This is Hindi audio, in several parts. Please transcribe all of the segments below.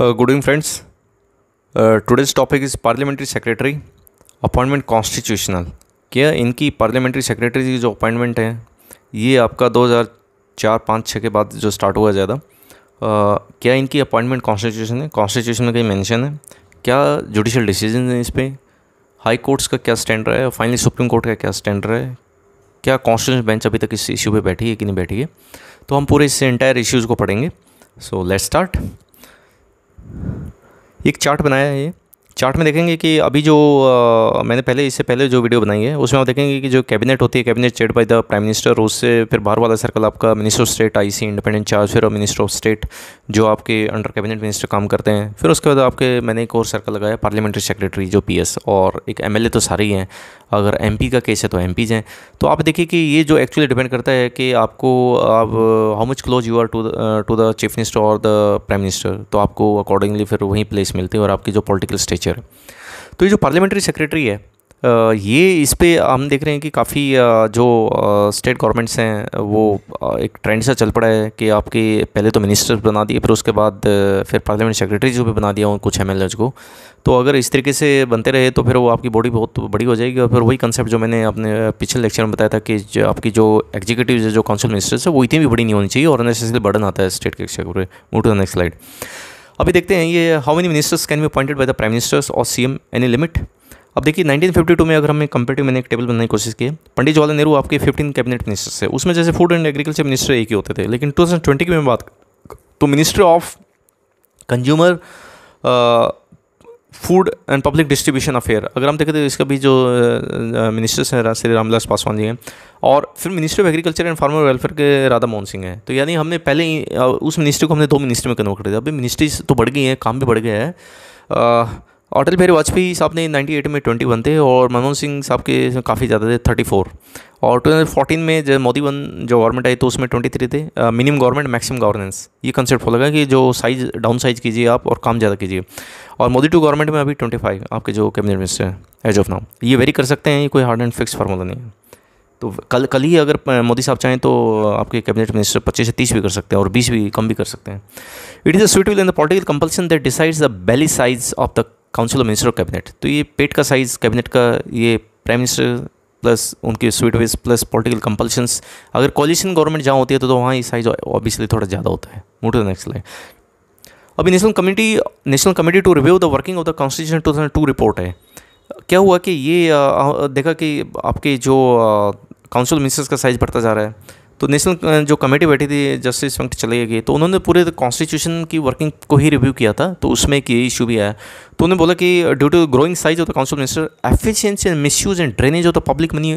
Good evening friends today's topic is parliamentary secretary appointment constitutional क्या इनकी पार्लियामेंट्री सेक्रेटरी की जो अपॉइंटमेंट है ये आपका 2004 5 छः के बाद जो स्टार्ट हुआ ज़्यादा uh, क्या इनकी अपॉइंटमेंट कॉन्स्टिट्यूशन है कॉन्स्टिट्यूशन में कहीं मैंशन है क्या जुडिशल डिसीजन है इस पर हाई कोर्ट्स का क्या स्टैंड रहा है और फाइनली सुप्रीम कोर्ट का क्या स्टैंड रहा है क्या कॉन्स्टिट्यूशन बेंच अभी तक इस इशू पे बैठी है कि नहीं बैठी है तो हम पूरे इससे इंटायर इश्यूज़ को पढ़ेंगे सो लेट्स स्टार्ट एक चार्ट बनाया है ये चार्ट में देखेंगे कि अभी जो आ, मैंने पहले इससे पहले जो वीडियो बनाई है उसमें आप देखेंगे कि जो कैबिनेट होती है cabinet chair by the prime minister उससे फिर बाहर वाला सर्कल आपका minister of state IC independent charge फिर मिनिस्टर ऑफ स्टेट जो आपके अंडर कैबिनेट मिनिस्टर काम करते हैं फिर उसके बाद आपके मैंने एक और सर्कल लगाया पार्लियामेंट्री सेक्रेटरी जो पी और एक एम तो सारे ही हैं अगर एम का केस है तो एम हैं तो आप देखिए कि ये जो एक्चुअली डिपेंड करता है कि आपको आप how much close you are to to the chief minister और द प्राइम मिनिस्टर तो आपको अकॉर्डिंगली फिर वहीं प्लेस मिलती है और आपकी जो पॉलिटिकल स्टेज नेचर तो ये जो पार्लियामेंट्री सेक्रेटरी है ये इस पर हम देख रहे हैं कि काफ़ी जो स्टेट गवर्नमेंट्स हैं वो एक ट्रेंड सा चल पड़ा है कि आपके पहले तो मिनिस्टर्स बना दिए फिर उसके बाद फिर पार्लियामेंट जो भी बना दिया कुछ एम को तो अगर इस तरीके से बनते रहे तो फिर वो आपकी बॉडी बहुत बड़ी हो जाएगी और फिर वही कंसेप्ट जो मैंने अपने पिछले लेक्चर में बताया था कि जो आपकी जो एग्जीक्यूटिव जो काउंसिल मिनिस्टर्स है वो इतनी भी बड़ी नहीं होनी चाहिए और अननेसेसरी बर्डन आता है स्टेट के exchequer move to the next slide अभी देखते हैं ये how many ministers can be appointed by the prime ministers और सी एम एनी लिमिट अब देखिए 1952 में अगर हमें कंपेटिव मैंने एक टेबल बनाने की कोशिश की पंडित जवाहरलाल नेहरू आपके 15 कैबिनेट मिनिस्टर्स है उसमें जैसे फूड एंड एग्रीकल्चर मिनिस्टर एक ही होते थे लेकिन 2020 की में बात तो minister of consumer food and public distribution affair अगर हम देखें तो इसका भी जो मिनिस्टर्स हैं श्री रामविलास पासवान जी हैं और फिर minister of agriculture and farmer welfare के राधा मोहन सिंह हैं तो यानी हमने पहले ही उस मिनिस्ट्री को हमने दो मिनिस्ट्री में कन्वर्ट कर दिया अभी मिनिस्ट्रीज तो बढ़ गई हैं काम भी बढ़ गया है अटल बिहारी वाजपेयी साहब ने 98 में 21 थे और मनमोहन सिंह साहब के काफ़ी ज़्यादा थे 34 और 2014 में जब मोदी वन जो गवर्नमेंट आई तो उसमें 23 थे मिनिमम गवर्नमेंट मैक्सिमम गवर्नेंस ये कंसेप्ट फॉलो कि जो साइज डाउन साइज कीजिए आप और काम ज़्यादा कीजिए और मोदी टू गवर्नमेंट में अभी ट्वेंटी फाइव आपके जो कैबिनेट मिनिस्टर हैं एज ऑफ नाउ ये वेरी कर सकते हैं ये कोई हार्ड एंड फिक्स फार्मूला नहीं है तो कल कल ही अगर मोदी साहब चाहें तो आपके कैबिनेट मिनिस्टर पच्चीस से तीस भी कर सकते हैं और बीस भी कम भी कर सकते हैं it is a sweet will in the political compulsion that decides the belly size of the council of minister of cabinet तो ये पेट का साइज़ कैबिनेट का ये प्राइम मिनिस्टर प्लस उनके sweet will plus political compulsions अगर कॉलिशन गवर्नमेंट जहाँ होती है तो, तो वहाँ ये साइज़ ऑब्वियसली थोड़ा ज़्यादा होता है मोटर नेक्स्ट लाइन अभी national committee national committee to review the working of the constitution two thousand two report है क्या हुआ कि ये आ, देखा कि आपके जो काउंसिल मिनिस्टर्स का साइज बढ़ता जा रहा है तो नेशनल जो कमेटी बैठी थी जस्टिस फंक्ट चले गए तो उन्होंने पूरे कॉन्स्टिट्यूशन की वर्किंग को ही रिव्यू किया था तो उसमें एक ये इशू भी आया तो उन्होंने बोला कि due to growing size of the council minister efficiency and misuse and drainage of the public money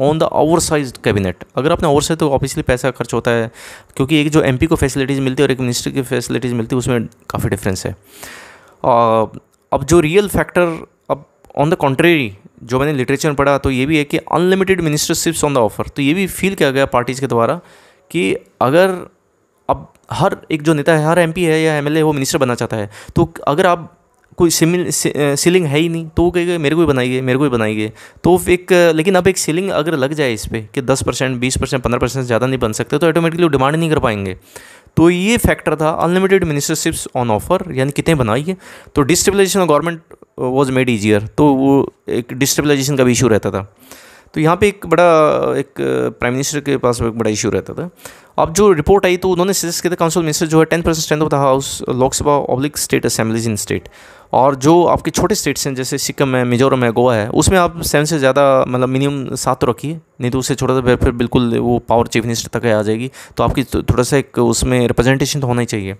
on the over size cabinet अगर आपने ओवर साइज तो ऑब्वियसली पैसा खर्च होता है क्योंकि एक जो एमपी को फैसिलिटीज़ मिलती है और एक मिनिस्ट्री की फैसिलिटीज़ मिलती है उसमें काफ़ी डिफरेंस है अब जो रियल फैक्टर अब ऑन द कॉन्ट्रेरी जो मैंने लिटरेचर में पढ़ा तो ये भी है कि unlimited ministerships on the offer तो ये भी फील किया गया पार्टीज़ के द्वारा कि अगर अब हर एक जो नेता है हर एमपी है या एमएलए वो मिनिस्टर बनना चाहता है तो अगर आप कोई सिमिल सीलिंग है ही नहीं तो वो कहेगा मेरे को ही बनाइए मेरे को ही बनाइए तो एक लेकिन अब एक सीलिंग अगर लग जाए इस पर कि दस परसेंट बीस परसेंट पंद्रह परसेंट ज़्यादा नहीं बन सकते तो ऑटोमेटिकली वो डिमांड नहीं कर पाएंगे तो ये फैक्टर था अनलिमिटेड मिनिस्टरशिप्स ऑन ऑफर यानी कितने बनाइए तो destabilisation of government was made easier तो वो एक डिस्टेबलाइजेशन का भी इशू रहता था तो यहाँ पे एक बड़ा एक प्राइम मिनिस्टर के पास एक बड़ा इशू रहता था अब जो रिपोर्ट आई तो उन्होंने सजेस्ट किया था काउंसिल मिनिस्टर जो है ten percent strength of the house Lok Sabha oblique state assemblies in state और जो आपके छोटे स्टेट्स हैं जैसे सिक्किम है मिजोरम है गोवा है उसमें आप सेवन से ज़्यादा मतलब मिनिमम सात तो रखिए नहीं तो उससे छोटा सा तो फिर बिल्कुल वो पावर चीफ मिनिस्टर तक आ जाएगी तो आपकी थोड़ा सा एक उसमें रिप्रेजेंटेशन तो होना ही चाहिए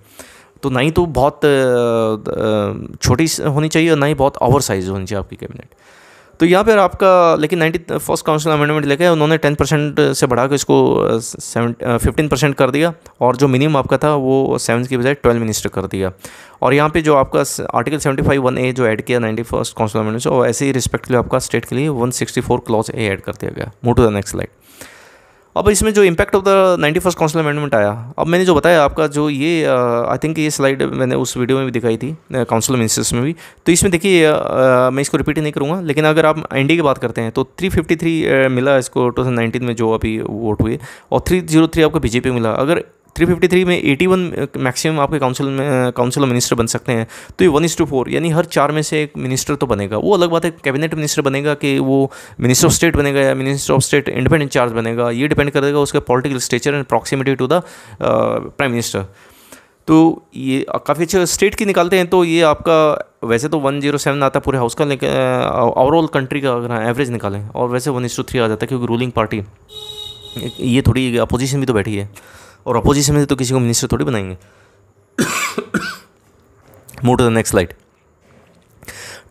तो ना ही तो बहुत uh, uh, छोटी होनी चाहिए और ना ही बहुत ओवर साइज होनी चाहिए आपकी कैबिनेट तो यहाँ पर आपका लेकिन नाइन्टी फर्स्ट काउंसिल अमेंडमेंट लेके उन्होंने टेन परसेंट से बढ़ा के इसको फिफ्टीन uh, परसेंट uh, कर दिया और जो मिनिमम आपका था वो सेवन की बजाय ट्वेल्व मिनिस्टर कर दिया और यहाँ पे जो आपका article seventy five one A जो ऐड किया नाइन्टी फर्स्ट काउंसिल अमेंडमेंट और ऐसे ही रिस्पेक्टली आपका स्टेट के लिए one sixty four clause A add कर दिया गया मोटू द नेक्स्ट लाइक अब इसमें जो impact of the ninety first council amendment आया अब मैंने जो बताया आपका जो ये आई थिंक ये स्लाइड मैंने उस वीडियो में भी दिखाई थी काउंसिल मिनिस्टर्स में भी तो इसमें देखिए मैं इसको रिपीट नहीं करूँगा लेकिन अगर आप एन की बात करते हैं तो 353 मिला इसको टू में जो अभी वोट हुए और 303 आपको बीजेपी मिला अगर 353 में 81 मैक्सिमम आपके काउंसिल में काउंसिल ऑफ मिनिस्टर बन सकते हैं तो ये वन इज टू फोर यानी हर चार में से एक मिनिस्टर तो बनेगा वो अलग बात है कैबिनेट मिनिस्टर बनेगा कि वो मिनिस्टर ऑफ स्टेट बनेगा या minister of state independent charge बनेगा ये डिपेंड करेगा उसका political stature and proximity to the prime minister तो ये काफ़ी अच्छे स्टेट की निकालते हैं तो ये आपका वैसे तो वन जीरो सेवन आता है पूरे हाउस का लेकिन ओवरऑल कंट्री का अगर एवरेज निकालें और वैसे वन इस टू थ्री आ जाता है क्योंकि रूलिंग पार्टी ये थोड़ी अपोजिशन भी तो बैठी है और अपोजिशन में तो किसी को मिनिस्टर थोड़ी बनाएंगे move to the next slide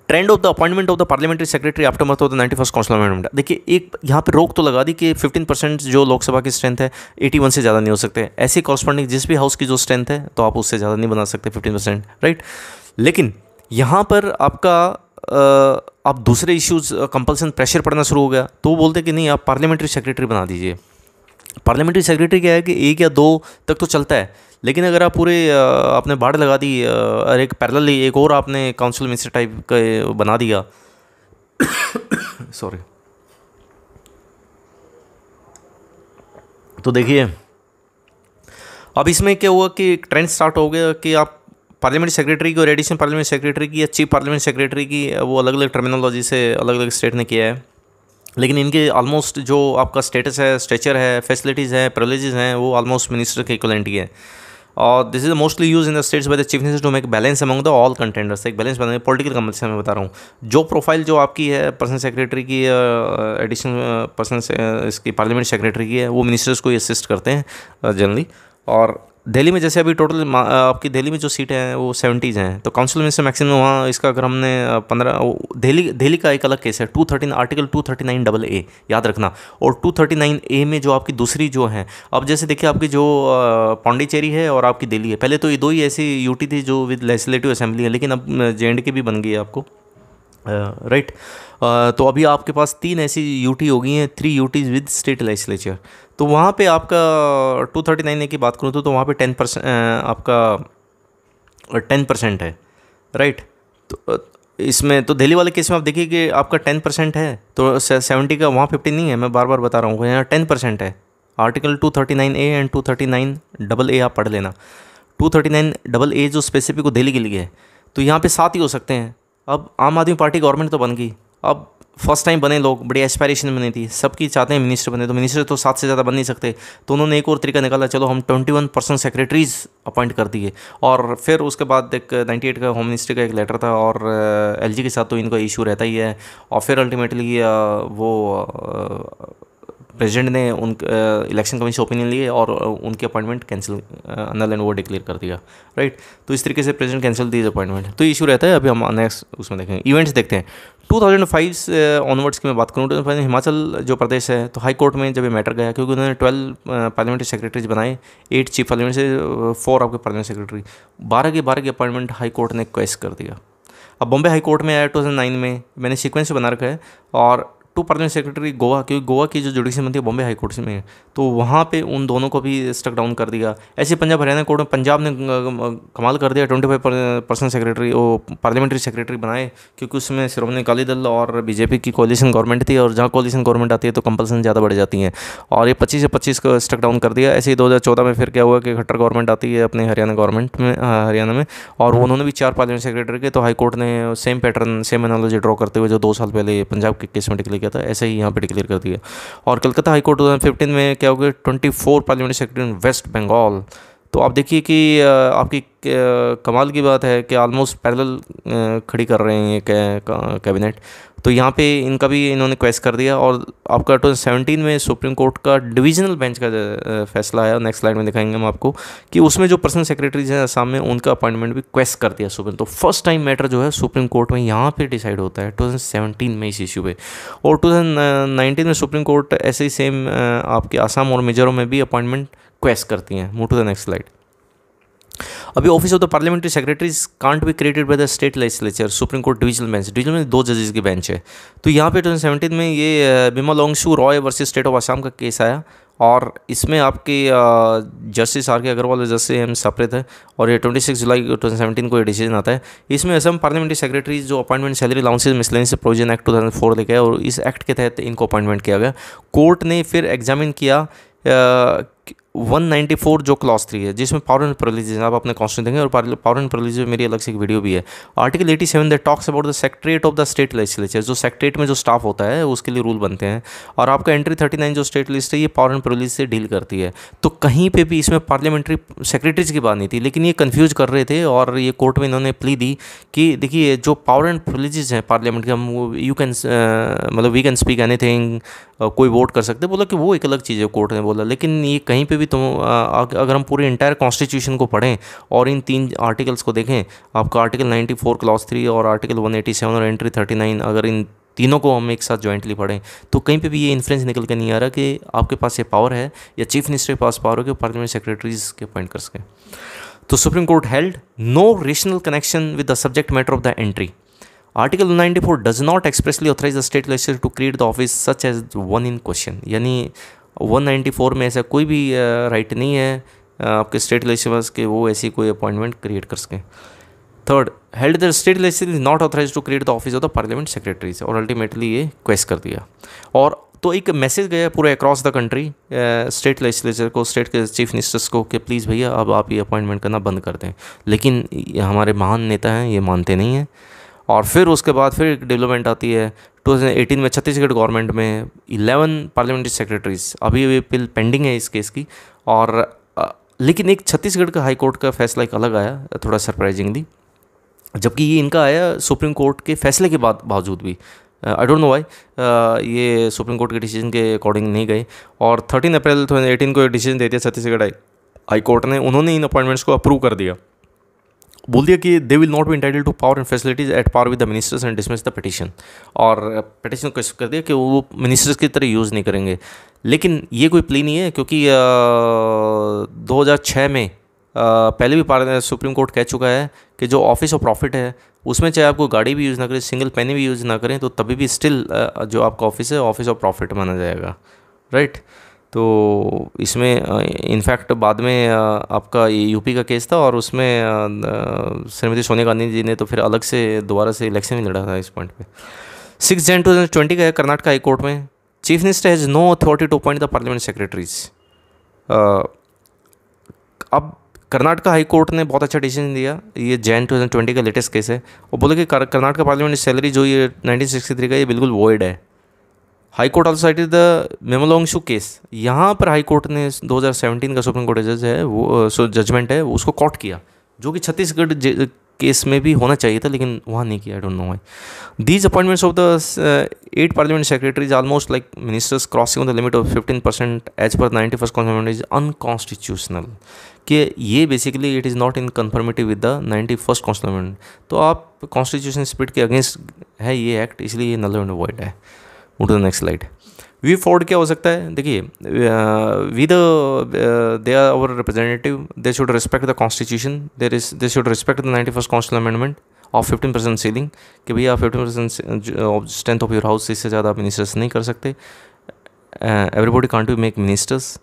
trend of the appointment of the parliamentary secretary aftermath of the ninety first council amendment देखिए एक यहाँ पे रोक तो लगा दी कि 15 परसेंट जो लोकसभा की स्ट्रेंथ है 81 से ज़्यादा नहीं हो सकते ऐसी कॉरस्पॉन्डिंग जिस भी हाउस की जो स्ट्रेंथ है तो आप उससे ज़्यादा नहीं बना सकते 15 परसेंट राइट लेकिन यहाँ पर आपका आप दूसरे इश्यूज़ कंपल्सन प्रेशर पड़ना शुरू हो गया तो बोलते कि नहीं आप पार्लियामेंट्री सेक्रेटरी बना दीजिए पार्लियामेंट्री सेक्रेटरी क्या है कि एक या दो तक तो चलता है लेकिन अगर आप पूरे आपने बाढ़ लगा दी और एक पैरेलली एक और आपने काउंसिल मिनिस्टर टाइप का बना दिया सॉरी तो देखिए अब इसमें क्या हुआ कि ट्रेंड स्टार्ट हो गया कि आप पार्लियामेंट सेक्रेटरी की और एडिशनल पार्लियामेंट सेक्रेटरी की या चीफ पार्लियामेंट सेक्रेटरी की वो अलग अलग टर्मिनोलॉजी से अलग अलग स्टेट ने किया है लेकिन इनके ऑलमोस्ट जो आपका स्टेटस है स्ट्रेचर है फैसिलिटीज़ हैं प्रिवलेजेस हैं वो ऑलमोस्ट मिनिस्टर के इक्वलेंट ही है और this is mostly use in the states by the chief minister to make balance among the all contenders एक बैलेंस बनाने पॉलिटिकल से मैं बता रहा हूँ जो प्रोफाइल जो आपकी है पर्सनल सेक्रेटरी की एडिशनल पर्सनल इसकी पार्लियामेंट सेक्रेटरी की है वो मिनिस्टर्स को असिस्ट करते हैं जनरली और दिल्ली में जैसे अभी टोटल आपकी दिल्ली में जो सीटें हैं वो सेवेंटीज़ हैं तो काउंसिल में से मैक्सिमम वहाँ इसका अगर हमने पंद्रह दिल्ली दिल्ली का एक अलग केस है two thirteen article two thirty nine double A याद रखना और टू थर्टी नाइन ए में जो आपकी दूसरी जो है अब जैसे देखिए आपकी जो पाण्डिचेरी है और आपकी दिल्ली है पहले तो ये दो ही ऐसी यूटी थी जो विद लेजिस्लेटिव असेंबली है लेकिन अब जे एंड के भी बन गई है आपको राइट uh, right. uh, तो अभी आपके पास तीन ऐसी यूटी हो गई हैं three UTs with state legislature तो वहाँ पे आपका टू थर्टी नाइन ए की बात करूँ तो तो वहाँ पे टेन परसेंट आपका टेन परसेंट है राइट तो इसमें तो दिल्ली वाले केस में आप देखिए कि आपका टेन परसेंट है तो सेवेंटी का वहाँ फिफ्टी नहीं है मैं बार बार बता रहा हूँ यहाँ टेन परसेंट है article two thirty nine A and two thirty nine double A आप पढ़ लेना two thirty nine double A जो स्पेसिफिक वो दिल्ली के लिए है तो यहाँ पे सात ही हो सकते हैं अब आम आदमी पार्टी गवर्नमेंट तो बन गई अब फर्स्ट टाइम बने लोग बड़ी एस्पायरेशन बनी थी सबकी चाहते हैं मिनिस्टर बने तो मिनिस्टर तो सात से ज़्यादा बन नहीं सकते तो उन्होंने एक और तरीका निकाला चलो हम twenty one percent secretaries appoint कर दिए और फिर उसके बाद एक नाइन्टी एट का होम मिनिस्टर का एक लेटर था और एल के साथ तो इनका इशू रहता ही है और फिर अल्टीमेटली वो प्रेसिडेंट ने उन इलेक्शन कमीशन ओपिनियन लिए और उनकी अपॉइंटमेंट कैंसिल अनल एंड वो डिक्लेयर कर दिया राइट तो इस तरीके से प्रेसिडेंट कैंसिल दीज अपॉइंटमेंट तो इशू रहता है अभी हम नेक्स्ट उसमें देखेंगे इवेंट्स देखते हैं थाउजेंड फाइव ऑनवर्ड्स की मैं बात करूँ तो हिमाचल जो प्रदेश है तो हाई कोर्ट में जब ये मैटर गया क्योंकि उन्होंने ट्वेल्व पार्लियामेंट्री सेक्रेटरीज बनाए एट चीफ पार्लियामेंट से फोर आपके पार्लियामेंट सेक्रेटरी बारह के बारह की अपॉइंटमेंट हाई कोर्ट ने क्वेस्ट कर दिया अब बॉम्बे हाई कोर्ट में आया टू में मैंने सीक्वेंस बना रखा है और टू परमानेंट सेक्रेटरी गोवा क्योंकि गोवा की जो जुडिशियल मंत्री बॉम्बे हाई कोर्ट में तो वहाँ पे उन दोनों को भी स्टक डाउन कर दिया ऐसे पंजाब हरियाणा कोर्ट में पंजाब ने कमाल कर दिया ट्वेंटी फाइव परसेंट सेक्रेटरी वो पार्लियामेंट्री सेक्रेटरी बनाए क्योंकि उसमें श्रोमणी अकाली दल और बीजेपी की कोलिशन गवर्नमेंट थी और जहाँ कोलिशन गवर्नमेंट आती है तो कंपलसन ज़्यादा बढ़ जाती हैं और ये पच्चीस से पच्चीस को स्टक डाउन कर दिया ऐसे ही दो हज़ार चौदह में फिर क्या हुआ कि खट्टर गवर्नमेंट आती है अपने हरियाणा गवर्नमेंट में हरियाणा में और उन्होंने भी चार पार्लियामेंट सेक्रेटरी के तो हाईकोर्ट ने same pattern same analogy draw करते हुए जो दो साल पहले पंजाब के केस में निकले गया था ऐसे ही यहाँ पर डिक्लेयर कर दिया और कलकत्ता हाईकोर्ट टू फिफ्टीन में क्या हो गया twenty four parliamentary secretary in West Bengal तो आप देखिए कि आपकी कमाल की बात है कि आलमोस्ट पैरेलल खड़ी कर रहे हैं ये कैबिनेट तो यहाँ पे इनका भी इन्होंने क्वेस्ट कर दिया और आपका टू सेवनटीन में सुप्रीम कोर्ट का डिवीजनल बेंच का फैसला आया नेक्स्ट लाइन में दिखाएंगे हम आपको कि उसमें जो पर्सनल सेक्रेटरीज हैं असम में उनका अपॉइंटमेंट भी क्वेस्ट कर दिया सुप्रीम तो फर्स्ट टाइम मैटर जो है सुप्रीम कोर्ट में यहाँ पर डिसाइड होता है टू में इस इशू पे और टू में सुप्रीम कोर्ट ऐसे ही सेम आपके आसाम और मिजोरम में भी अपॉइंटमेंट क्वेस्ट करती हैं move to the next slide अभी office of the parliamentary secretaries can't be created by the state legislature supreme court divisional bench divisional में दो जजेस की बेंच है तो यहाँ पे टू में ये Bimolangshu Roy versus state of Assam का केस आया और इसमें आपके जस्टिस आर के अग्रवाल और जस्टिस एम सप्रे थे और ये सिक्स जुलाई 2017 को ये डिसीजन आता है इसमें असम पार्लियामेंट्री सेक्रेटरी जो appointment salary allowances miscellaneous provision act 2004 लेके और इस एक्ट के तहत इनको अपॉइंटमेंट किया गया कोर्ट ने फिर एग्जामिन किया 194 जो क्लास थ्री है जिसमें पावर एंड प्रोलीज आप अपने कॉन्स्टेंट देंगे और पावर एंड प्रोलीज में मेरी अलग से एक वीडियो भी है article 87 seven the talks about the secret of the state legislature जो सेक्रेट में जो स्टाफ होता है उसके लिए रूल बनते हैं और आपका एंट्री 39 जो स्टेट लिस्ट है ये पावर एंड प्रोलीज से डील करती है तो कहीं पर भी इसमें पार्लियामेंट्री सेक्रेटरीज की बात नहीं थी लेकिन ये कन्फ्यूज कर रहे थे और ये कोर्ट में इन्होंने प्ली दी कि देखिए जो पावर एंड प्रोलीजेज हैं पार्लियामेंट के हम यू कैन uh, मतलब वी कैन स्पीक एनी कोई वोट कर सकते बोला कि वो एक अलग चीज़ है कोर्ट ने बोला लेकिन ये कहीं पे भी तुम अगर हम पूरे इंटायर कॉन्स्टिट्यूशन को पढ़ें और इन तीन आर्टिकल्स को देखें आपका आर्टिकल 94 क्लास थ्री और आर्टिकल 187 और एंट्री 39 अगर इन तीनों को हम एक साथ जॉइंटली पढ़ें तो कहीं पे भी ये इन्फ्लुएंस निकल के नहीं आ रहा कि आपके पास ये पावर है या चीफ मिनिस्टर के पास पावर हो कि पार्लियामेंट सेक्रेटरीज के अपॉइंट कर सकें तो supreme court held no rational connection with the subject matter of the entry article 94 does not expressly authorise the state legislature to create the office such as one in question यानी 194 में ऐसा कोई भी राइट नहीं है आपके स्टेट लेजिस्लेचर्स के वो ऐसी कोई अपॉइंटमेंट क्रिएट कर सकें third held the state legislature is not authorise to create the office of the parliament secretaries और अल्टीमेटली ये क्वेस्ट कर दिया और तो एक मैसेज गया पूरे across the country state legislature को स्टेट के चीफ मिनिस्टर्स को कि प्लीज़ भैया अब आप ये अपॉइंटमेंट करना बंद कर दें लेकिन हमारे महान नेता हैं ये मानते नहीं हैं और फिर उसके बाद फिर एक डेवलपमेंट आती है टू थाउजेंड एटीन में छत्तीसगढ़ गवर्नमेंट में इलेवन पार्लियामेंट्री सेक्रेटरीज अभी अभी अपील पेंडिंग है इस केस की और लेकिन एक छत्तीसगढ़ का हाई कोर्ट का फैसला एक अलग आया थोड़ा सरप्राइजिंगली जबकि ये इनका आया सुप्रीम कोर्ट के फैसले के बाद बावजूद भी आई डोंट नो वाई ये सुप्रीम कोर्ट के डिसीजन के अकॉर्डिंग नहीं गए और थर्टीन अप्रैल टू को एक डिसीजन दे दिया छत्तीसगढ़ हाई कोर्ट ने उन्होंने इन अपॉइंटमेंट्स को अप्रूव कर दिया बोल दिया कि they will not be entitled to power and facilities at par with the ministers and dismiss the petition और पटिशन uh, को कर दिया कि वो मिनिस्टर्स की तरह यूज़ नहीं करेंगे लेकिन ये कोई प्ली नहीं है क्योंकि uh, दो में आ, uh, पहले भी पार सुप्रीम कोर्ट कह चुका है कि जो ऑफिस ऑफ प्रॉफिट है उसमें चाहे आपको गाड़ी भी यूज़ ना करें सिंगल पेनी भी यूज़ ना करें तो तभी भी स्टिल जो आपका ऑफिस है ऑफिस ऑफ प्रॉफिट माना जाएगा राइट right? तो इसमें इनफैक्ट बाद में आपका ये यूपी का केस था और उसमें श्रीमती सोनिया गांधी जी ने तो फिर अलग से दोबारा से इलेक्शन भी लड़ा था इस पॉइंट पे six Jan two thousand twenty का कर्नाटक हाई कोर्ट में chief minister has no authority to appoint the parliament secretaries अब कर्नाटक हाई कोर्ट ने बहुत अच्छा डिसीजन दिया ये जैन ट्वेंटी का लेटेस्ट केस है और बोले कि कर्नाटका पार्लियामेंट सैलरी जो ये थ्री का ये बिल्कुल वॉइड है high court also cited the Bimolangshu case यहाँ पर हाई कोर्ट ने 2017 का सुप्रीम कोर्ट जज है वो सो जजमेंट है उसको कॉट किया जो कि छत्तीसगढ़ केस में भी होना चाहिए था लेकिन वहाँ नहीं किया I don't know why these appointments of the eight parliament secretaries almost like ministers crossing the limit of fifteen percent as per ninety first constitution is unconstitutional कि ये basically it is not in confirmative with the ninety first constitution तो आप कॉन्स्टिट्यूशन स्पीड के अगेंस्ट है ये एक्ट इसलिए ये नल एंड वॉइड है to the next slide way forward क्या हो सकता है देखिए we the they are our representative they should respect the constitution there is they should respect the ninety first constitution amendment of fifteen percent ceiling कि भैया आप fifteen percent strength of your house इससे ज़्यादा आप मिनिस्टर्स नहीं कर सकते everybody can't to make ministers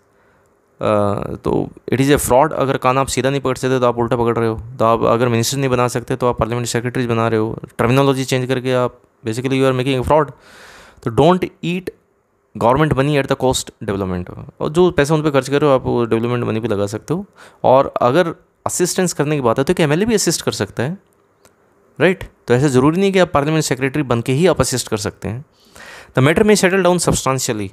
तो इट इज़ ए फ्रॉड अगर कान आप सीधा नहीं पकड़ सकते तो आप उल्टा पकड़ रहे हो तो आप अगर मिनिस्टर नहीं बना सकते तो आप पार्लियामेंट सेक्रेटरीज बना रहे हो टर्मिनोलॉजी चेंज करके आप basically you are making fraud तो don't eat government money at the cost development और जो पैसा उन पर खर्च करो आप वो डेवलपमेंट मनी भी लगा सकते हो और अगर असिस्टेंस करने की बात है तो एक एम भी असिस्ट कर सकता है राइट right? तो ऐसा ज़रूरी नहीं कि आप पार्लियामेंट सेक्रेटरी बन के ही आप असिस्ट कर सकते हैं द मैटर में settle down substantially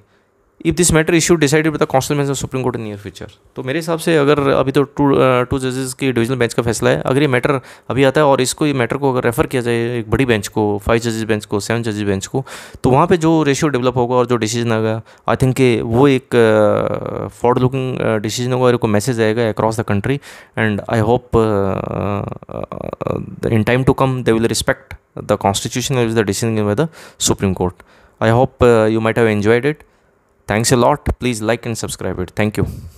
if this matter issue decided with the constitution bench of supreme court in near future तो मेरे हिसाब से अगर अभी तो टू टू जजेस की डिविजनल बेंच का फैसला है अगर ये मैटर अभी आता है और इसको ये मैटर को अगर रेफर किया जाए एक बड़ी बेंच को फाइव जजेस बेंच को सेवन जजेस बेंच को तो वहाँ पर जो रेशियो डेवलप होगा और जो डिसीजन आएगा आई थिंक के वो एक फॉर्ड लुकिंग डिसीजन होगा और एक मैसेज आएगा across the country and I hope in time to come they will respect the constitution is the decision by the supreme court I hope you might have enjoyed it Thanks a lot. Please like and subscribe it. Thank you.